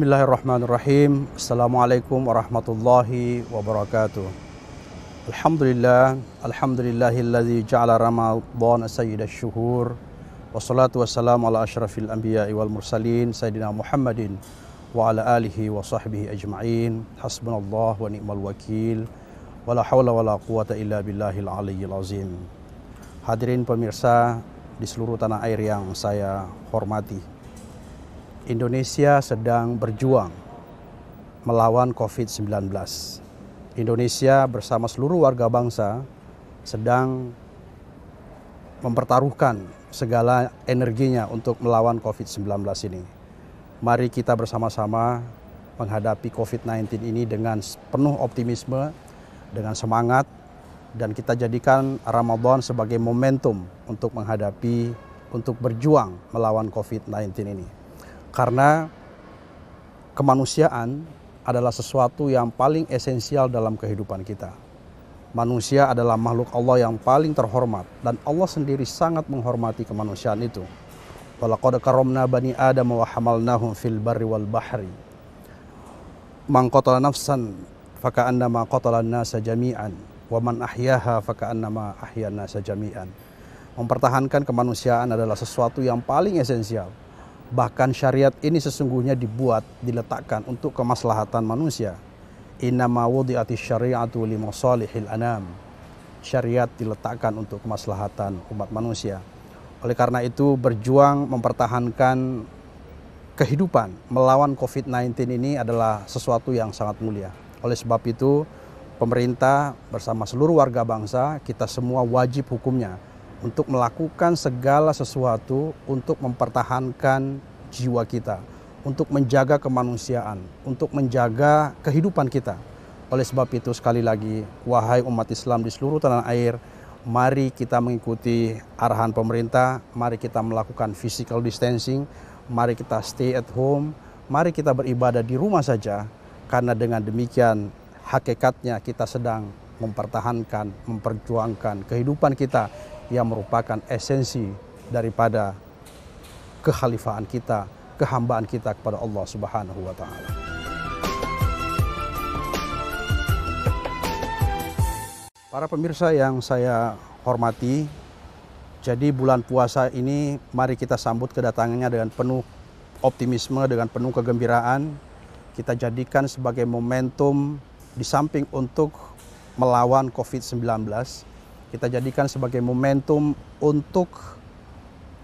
Bismillahirrahmanirrahim. Assalamualaikum warahmatullahi wabarakatuh. Alhamdulillah, alhamdulillahillazi ja'ala Ramadan sayyidash syuhur wassalatu wassalamu ala asyrafil anbiya wal mursalin sayidina Muhammadin wa ala alihi wa sahbihi ajma'in. Hasbunallah wa ni'mal wakil. Wala haula wala quwata illa billahil aliyyil azim. Hadirin pemirsa di seluruh tanah air yang saya hormati. Indonesia sedang berjuang melawan COVID-19. Indonesia bersama seluruh warga bangsa sedang mempertaruhkan segala energinya untuk melawan COVID-19 ini. Mari kita bersama-sama menghadapi COVID-19 ini dengan penuh optimisme, dengan semangat, dan kita jadikan Ramadan sebagai momentum untuk menghadapi, untuk berjuang melawan COVID-19 ini. Karena kemanusiaan adalah sesuatu yang paling esensial dalam kehidupan kita. Manusia adalah makhluk Allah yang paling terhormat dan Allah sendiri sangat menghormati kemanusiaan itu. Walaqad karamna bani Adam wa hamalnahum fil barri wal bahri. Man qatala nafsan faka'annama qatala nasa jami'an wa man ahyaha faka'annama ahya nasa jami'an. Mempertahankan kemanusiaan adalah sesuatu yang paling esensial Bahkan syariat ini sesungguhnya dibuat, diletakkan untuk kemaslahatan manusia. Innama wudi'ati syari'atu limasalihil anam. Syariat diletakkan untuk kemaslahatan umat manusia. Oleh karena itu berjuang mempertahankan kehidupan melawan COVID-19 ini adalah sesuatu yang sangat mulia. Oleh sebab itu pemerintah bersama seluruh warga bangsa kita semua wajib hukumnya untuk melakukan segala sesuatu untuk mempertahankan jiwa kita, untuk menjaga kemanusiaan, untuk menjaga kehidupan kita. Oleh sebab itu sekali lagi, wahai umat Islam di seluruh tanah air, mari kita mengikuti arahan pemerintah, mari kita melakukan physical distancing, mari kita stay at home, mari kita beribadah di rumah saja, karena dengan demikian hakikatnya kita sedang mempertahankan, memperjuangkan kehidupan kita yang merupakan esensi daripada kehalifaan kita, kehambaan kita kepada Allah Subhanahu wa taala. Para pemirsa yang saya hormati, jadi bulan puasa ini mari kita sambut kedatangannya dengan penuh optimisme, dengan penuh kegembiraan. Kita jadikan sebagai momentum di samping untuk melawan COVID-19, kita jadikan sebagai momentum untuk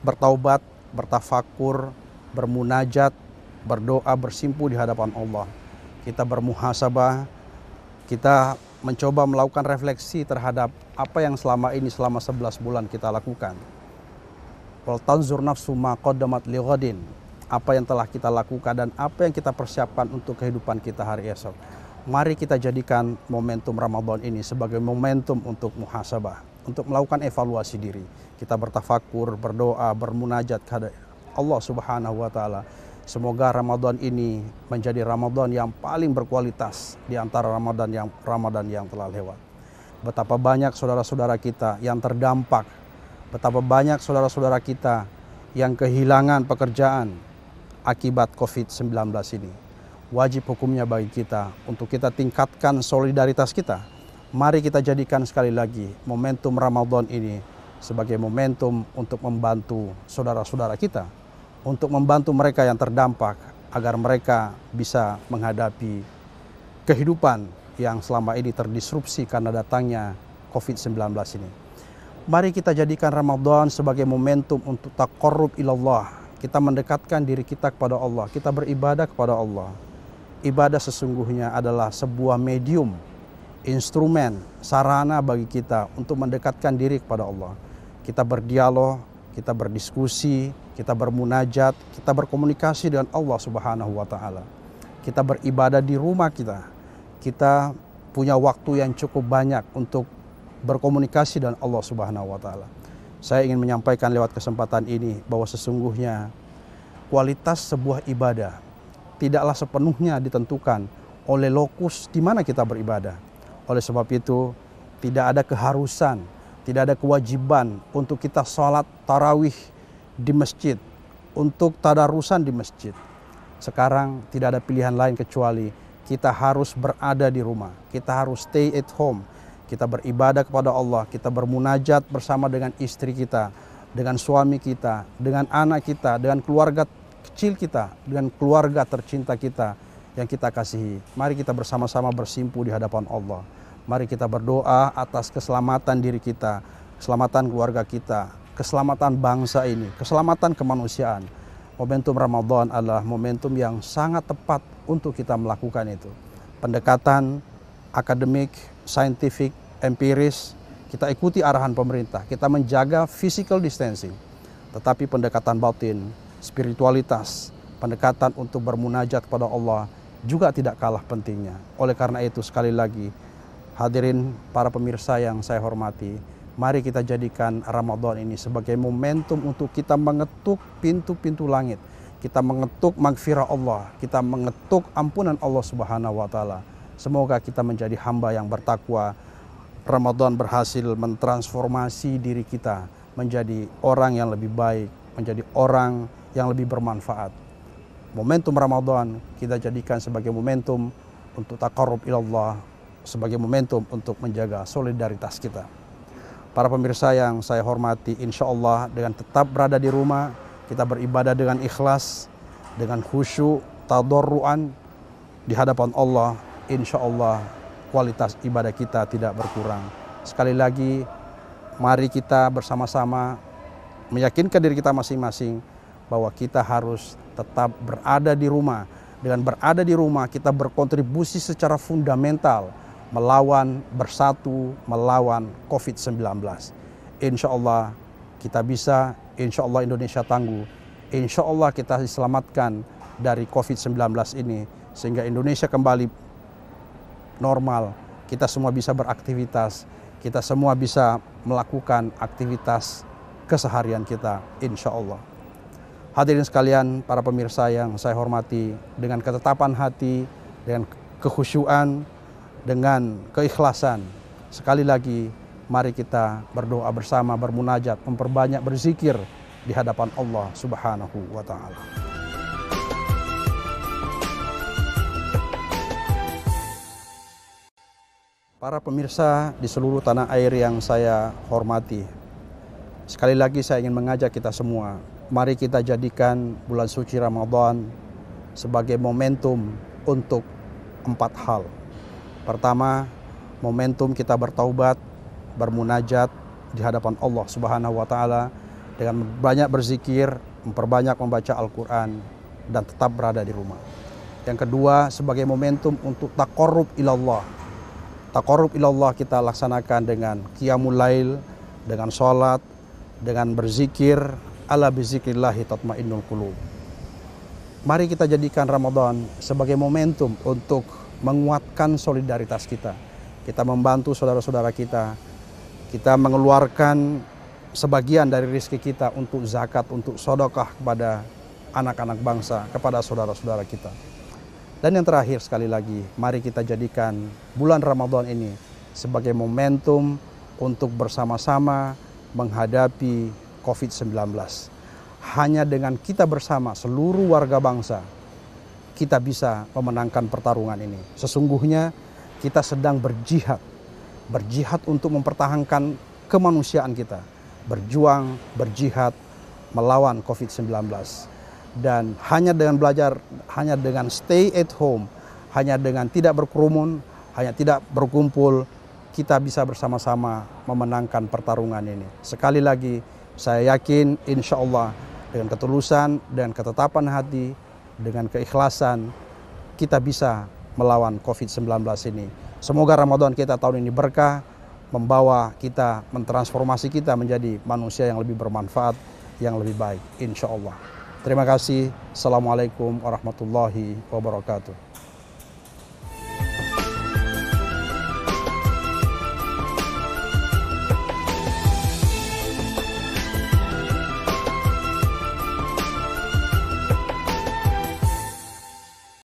bertaubat, bertafakur, bermunajat, berdoa, bersimpu di hadapan Allah. Kita bermuhasabah, kita mencoba melakukan refleksi terhadap apa yang selama ini selama 11 bulan kita lakukan. Waltanzur nafsu ma qaddamat Apa yang telah kita lakukan dan apa yang kita persiapkan untuk kehidupan kita hari esok mari kita jadikan momentum Ramadan ini sebagai momentum untuk muhasabah, untuk melakukan evaluasi diri. Kita bertafakur, berdoa, bermunajat kepada Allah Subhanahu wa taala. Semoga Ramadan ini menjadi Ramadan yang paling berkualitas di antara Ramadan yang Ramadan yang telah lewat. Betapa banyak saudara-saudara kita yang terdampak, betapa banyak saudara-saudara kita yang kehilangan pekerjaan akibat COVID-19 ini wajib hukumnya bagi kita untuk kita tingkatkan solidaritas kita. Mari kita jadikan sekali lagi momentum Ramadan ini sebagai momentum untuk membantu saudara-saudara kita, untuk membantu mereka yang terdampak agar mereka bisa menghadapi kehidupan yang selama ini terdisrupsi karena datangnya COVID-19 ini. Mari kita jadikan Ramadan sebagai momentum untuk tak takorub ilallah. Kita mendekatkan diri kita kepada Allah, kita beribadah kepada Allah ibadah sesungguhnya adalah sebuah medium, instrumen, sarana bagi kita untuk mendekatkan diri kepada Allah. Kita berdialog, kita berdiskusi, kita bermunajat, kita berkomunikasi dengan Allah Subhanahu wa taala. Kita beribadah di rumah kita. Kita punya waktu yang cukup banyak untuk berkomunikasi dengan Allah Subhanahu wa taala. Saya ingin menyampaikan lewat kesempatan ini bahwa sesungguhnya kualitas sebuah ibadah tidaklah sepenuhnya ditentukan oleh lokus di mana kita beribadah. Oleh sebab itu, tidak ada keharusan, tidak ada kewajiban untuk kita sholat tarawih di masjid, untuk tadarusan di masjid. Sekarang tidak ada pilihan lain kecuali kita harus berada di rumah, kita harus stay at home, kita beribadah kepada Allah, kita bermunajat bersama dengan istri kita, dengan suami kita, dengan anak kita, dengan keluarga kecil kita, dengan keluarga tercinta kita yang kita kasihi. Mari kita bersama-sama bersimpu di hadapan Allah. Mari kita berdoa atas keselamatan diri kita, keselamatan keluarga kita, keselamatan bangsa ini, keselamatan kemanusiaan. Momentum Ramadan adalah momentum yang sangat tepat untuk kita melakukan itu. Pendekatan akademik, saintifik, empiris, kita ikuti arahan pemerintah, kita menjaga physical distancing. Tetapi pendekatan batin, spiritualitas, pendekatan untuk bermunajat kepada Allah juga tidak kalah pentingnya. Oleh karena itu sekali lagi hadirin para pemirsa yang saya hormati, mari kita jadikan Ramadan ini sebagai momentum untuk kita mengetuk pintu-pintu langit. Kita mengetuk magfirah Allah, kita mengetuk ampunan Allah Subhanahu wa taala. Semoga kita menjadi hamba yang bertakwa. Ramadan berhasil mentransformasi diri kita menjadi orang yang lebih baik, menjadi orang yang lebih bermanfaat. Momentum Ramadan kita jadikan sebagai momentum untuk takarub ilallah, sebagai momentum untuk menjaga solidaritas kita. Para pemirsa yang saya hormati, insya Allah dengan tetap berada di rumah, kita beribadah dengan ikhlas, dengan khusyuk, tadorruan, di hadapan Allah, insya Allah kualitas ibadah kita tidak berkurang. Sekali lagi, mari kita bersama-sama meyakinkan diri kita masing-masing bahwa kita harus tetap berada di rumah. Dengan berada di rumah, kita berkontribusi secara fundamental melawan bersatu, melawan COVID-19. Insya Allah kita bisa, insya Allah Indonesia tangguh, insya Allah kita diselamatkan dari COVID-19 ini, sehingga Indonesia kembali normal, kita semua bisa beraktivitas, kita semua bisa melakukan aktivitas keseharian kita, insya Allah. Hadirin sekalian, para pemirsa yang saya hormati, dengan ketetapan hati, dengan kekhusyuan dengan keikhlasan. Sekali lagi, mari kita berdoa bersama, bermunajat, memperbanyak berzikir di hadapan Allah Subhanahu wa taala. Para pemirsa di seluruh tanah air yang saya hormati, sekali lagi saya ingin mengajak kita semua mari kita jadikan bulan suci Ramadan sebagai momentum untuk empat hal. Pertama, momentum kita bertaubat, bermunajat di hadapan Allah Subhanahu wa taala dengan banyak berzikir, memperbanyak membaca Al-Qur'an dan tetap berada di rumah. Yang kedua, sebagai momentum untuk takorub ilallah. Takorub ilallah kita laksanakan dengan qiyamul lail, dengan sholat, dengan berzikir, ala bizikrillahi tatmainnul qulub. Mari kita jadikan Ramadan sebagai momentum untuk menguatkan solidaritas kita. Kita membantu saudara-saudara kita. Kita mengeluarkan sebagian dari rizki kita untuk zakat, untuk sodokah kepada anak-anak bangsa, kepada saudara-saudara kita. Dan yang terakhir sekali lagi, mari kita jadikan bulan Ramadan ini sebagai momentum untuk bersama-sama menghadapi COVID-19. Hanya dengan kita bersama seluruh warga bangsa, kita bisa memenangkan pertarungan ini. Sesungguhnya kita sedang berjihad, berjihad untuk mempertahankan kemanusiaan kita, berjuang, berjihad melawan COVID-19. Dan hanya dengan belajar, hanya dengan stay at home, hanya dengan tidak berkerumun, hanya tidak berkumpul, kita bisa bersama-sama memenangkan pertarungan ini. Sekali lagi, saya yakin insya Allah dengan ketulusan dan ketetapan hati, dengan keikhlasan, kita bisa melawan COVID-19 ini. Semoga Ramadan kita tahun ini berkah, membawa kita, mentransformasi kita menjadi manusia yang lebih bermanfaat, yang lebih baik, insya Allah. Terima kasih. Assalamualaikum warahmatullahi wabarakatuh.